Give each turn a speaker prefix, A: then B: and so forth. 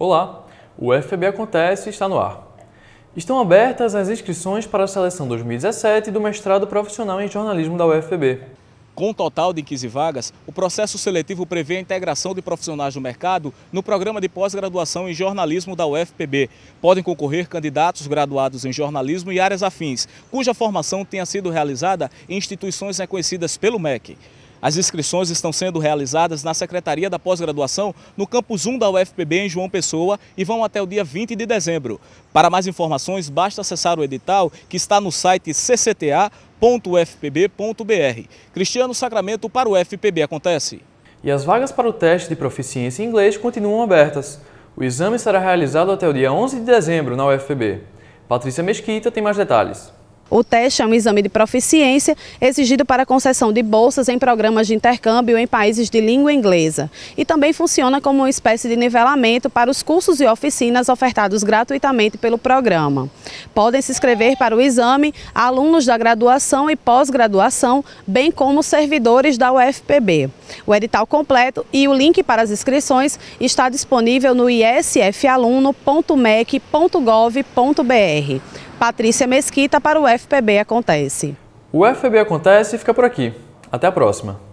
A: Olá, o FPB Acontece está no ar. Estão abertas as inscrições para a seleção 2017 do mestrado
B: profissional em jornalismo da UFPB. Com um total de 15 vagas, o processo seletivo prevê a integração de profissionais do mercado no programa de pós-graduação em jornalismo da UFPB. Podem concorrer candidatos graduados em jornalismo e áreas afins, cuja formação tenha sido realizada em instituições reconhecidas pelo MEC. As inscrições estão sendo realizadas na Secretaria da Pós-Graduação, no Campus 1 da UFPB em João Pessoa e vão até o dia 20 de dezembro. Para mais informações, basta acessar o edital que está no site ccta.ufpb.br. Cristiano Sacramento para o FPB Acontece. E as vagas para
A: o teste de proficiência em inglês continuam abertas. O exame será realizado até o dia 11 de dezembro na UFPB. Patrícia Mesquita tem mais detalhes.
C: O teste é um exame de proficiência exigido para concessão de bolsas em programas de intercâmbio em países de língua inglesa e também funciona como uma espécie de nivelamento para os cursos e oficinas ofertados gratuitamente pelo programa. Podem se inscrever para o exame alunos da graduação e pós-graduação, bem como servidores da UFPB. O edital completo e o link para as inscrições está disponível no isfaluno.mec.gov.br. Patrícia Mesquita para o UFPB Acontece. O
A: UFPB Acontece fica por aqui. Até a próxima!